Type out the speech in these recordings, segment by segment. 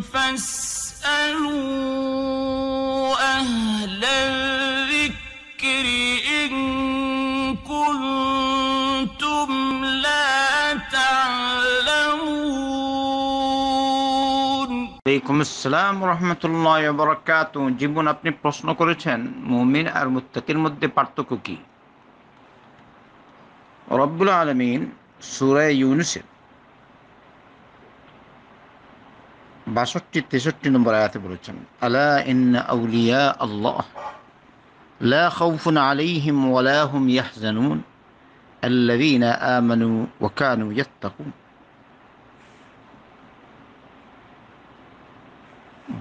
فاسألوا أهل الذكر إن كنتم لا تعلمون عليكم السلام ورحمة الله وبركاته জীবন আপনি প্রশ্ন করেছেন মুমিন আর মুত্তাকির মধ্যে পার্থক্য কি রব্বুল আলমিন সুরায় ইউনুসের বাষট্টি তেষট্টি নম্বর আয়াতে বলেছেন আলা ইন আউলিয়া আল্লাহ লা খাউফুন আলাইহিম ওয়ালা হুম ইয়াহজানুন الذين آمنوا وكانوا يتقون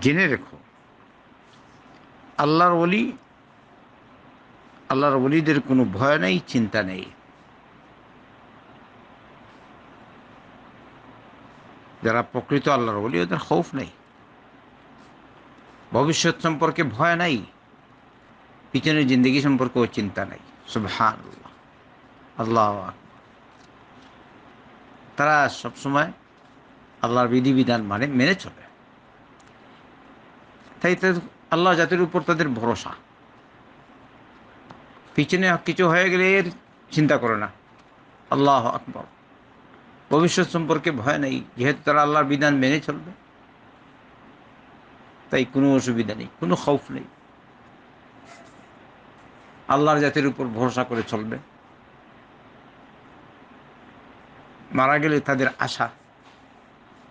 জেনে রেখো আল্লাহর বলি আল্লাহর বলিদের কোনো ভয় নেই চিন্তা নেই যারা প্রকৃত আল্লাহর বলি ওদের খৌফ নেই ভবিষ্যৎ সম্পর্কে ভয় নাই পিছনের জিন্দগি সম্পর্কেও চিন্তা নাই আল্লাহ তারা সবসময় আল্লাহর বিধিবিধান মানে মেনে চলে তাই আল্লাহ জাতির উপর তাদের ভরসা পিছনে কিছু হয়ে গেলে এর চিন্তা করে না আল্লাহ আকবর ভবিষ্যৎ সম্পর্কে ভয় নেই যেহেতু তারা আল্লাহর বিধান মেনে চলবে তাই কোনো অসুবিধা নেই কোনো খৌফ নেই আল্লাহর জাতির উপর ভরসা করে চলবে মারা গেলে তাদের আশা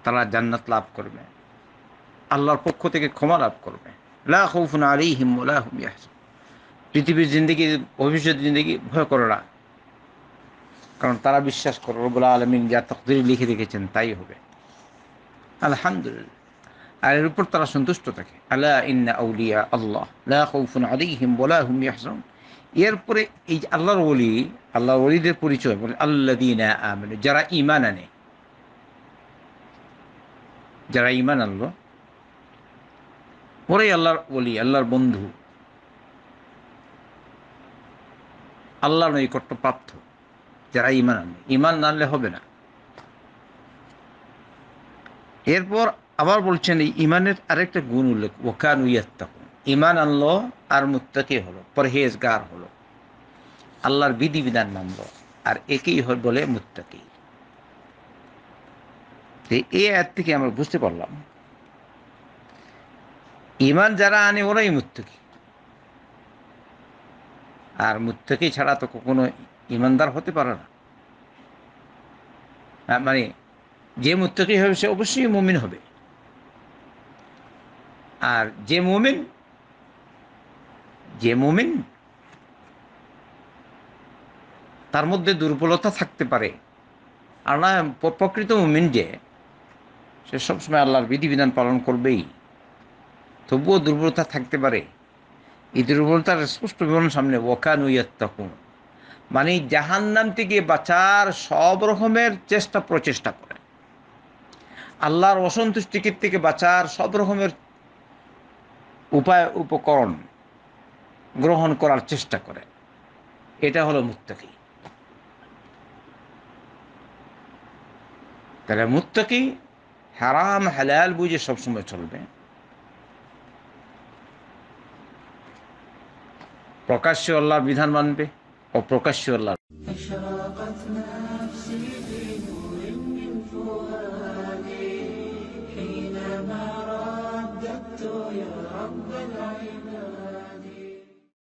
তারা জান্নাত লাভ করবে আল্লাহর পক্ষ থেকে ক্ষমা লাভ করবে লা খৌফুন আলী হিম পৃথিবীর জিন্দগি ভবিষ্যৎ জিন্দগি ভয় করে না কারণ তারা বিশ্বাস করো রবুল আলমিন যা তকদির লিখে রেখেছেন তাই হবে আলহামদুলিল্লাহ আর এর উপর তারা সন্তুষ্ট থাকে আল্লাহ আল্লাহ এরপরে এই আল্লাহর ওলি আল্লাহ ওলিদের পরিচয় বলে আল্লা দিন যারা ইমান আনে যারা ইমান আনলো ওরাই আল্লাহর ওলি আল্লাহর বন্ধু আল্লাহ নৈকট্য প্রাপ্ত যারা ইমান আনবে ইমান আনলে হবে না এরপর আবার বলছেন এই ইমানের আরেকটা গুণ উল্লেখ ওকান ইয়াত্তাকুন ইমান আনল আর মুত্তাকি হলো পরহেজগার হলো আল্লাহর বিধিবিধান মানল আর একেই হল বলে মুত্তাকি এই আয়াত থেকে আমরা বুঝতে পারলাম ইমান যারা আনে ওরাই মুত্তাকি আর মুত্তাকি ছাড়া তো কখনো ইমানদার হতে পারে না মানে যে মুত্তাকি হবে সে অবশ্যই মুমিন হবে আর যে মুমিন যে মুমিন তার মধ্যে দুর্বলতা থাকতে পারে আর না প্রকৃত মুমিন যে সে সবসময় আল্লাহর বিধিবিধান পালন করবেই তবুও দুর্বলতা থাকতে পারে এই দুর্বলতার স্পষ্ট বিবরণ সামনে ওয়াকান তখন মানে জাহান্নাম থেকে বাঁচার সব রকমের চেষ্টা প্রচেষ্টা করে আল্লাহর অসন্তুষ্টিকে থেকে বাঁচার সব রকমের উপায় উপকরণ গ্রহণ করার চেষ্টা করে এটা হলো মুত্তাকি তাহলে মুত্তাকি হারাম হেলাল বুঝে সবসময় চলবে প্রকাশ্যে আল্লাহর বিধান মানবে ও প্রকাশ্য আল্লাহ